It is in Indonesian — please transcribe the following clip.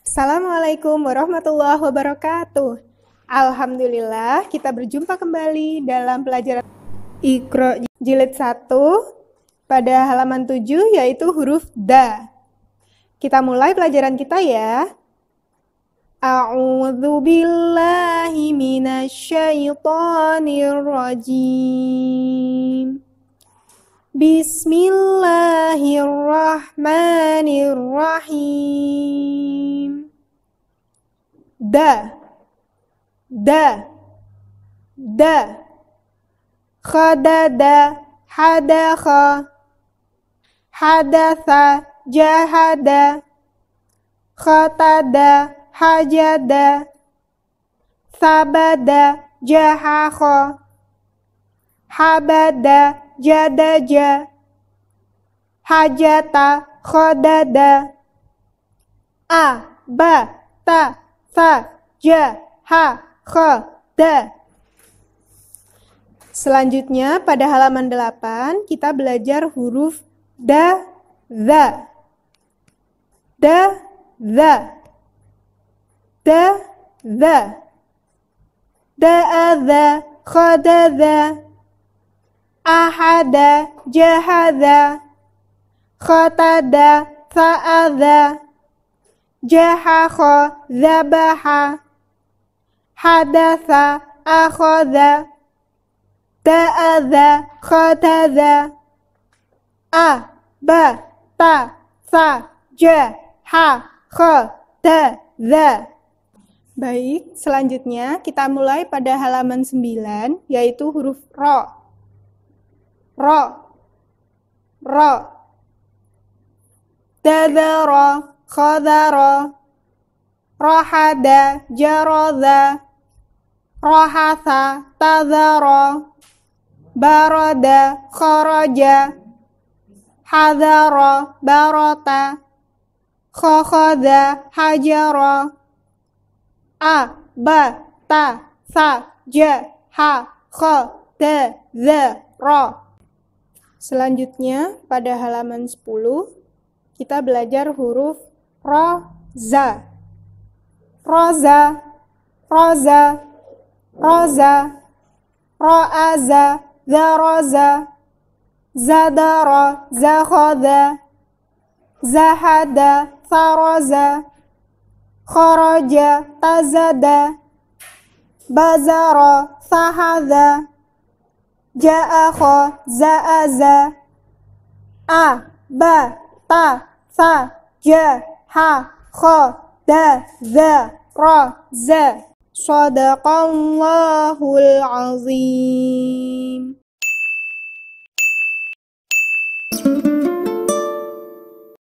Assalamualaikum warahmatullahi wabarakatuh. Alhamdulillah kita berjumpa kembali dalam pelajaran Iqra jilid 1 pada halaman 7 yaitu huruf da. Kita mulai pelajaran kita ya. A'udzu billahi minasyaitonir rajim. بسم الله الرحمن الرحيم د د د خدد حدخ حدث جهد خطد حجد ثبد جحخ حبد jadaja hajata khodada a ba ta sa ja ha kho da Selanjutnya pada halaman 8 kita belajar huruf da za da za da za da e, za khodada da ahada, jahada, khatada, sa'adha, jahakho zabaha, hadasa akhadha, ta'adha, khatada a, ba, ta, sa, ja, ha, kha, ta, za. Baik, selanjutnya kita mulai pada halaman 9, yaitu huruf ro ro ro tadara khadara rahada jaradha rahatha tadara barada kharaja hadara barata khokhada hajara a ba ta sa ja ha kha te ze ra. Selanjutnya, pada halaman 10, kita belajar huruf roza. Roza, roza, roza, roaza, roza, zadara, zakhoda, zahada, faroza, kharaja, tazada, bazara, sahada, جاء خا زاء زا أ ب ط ف ج ح خ د ذ ر ز صدق الله العظيم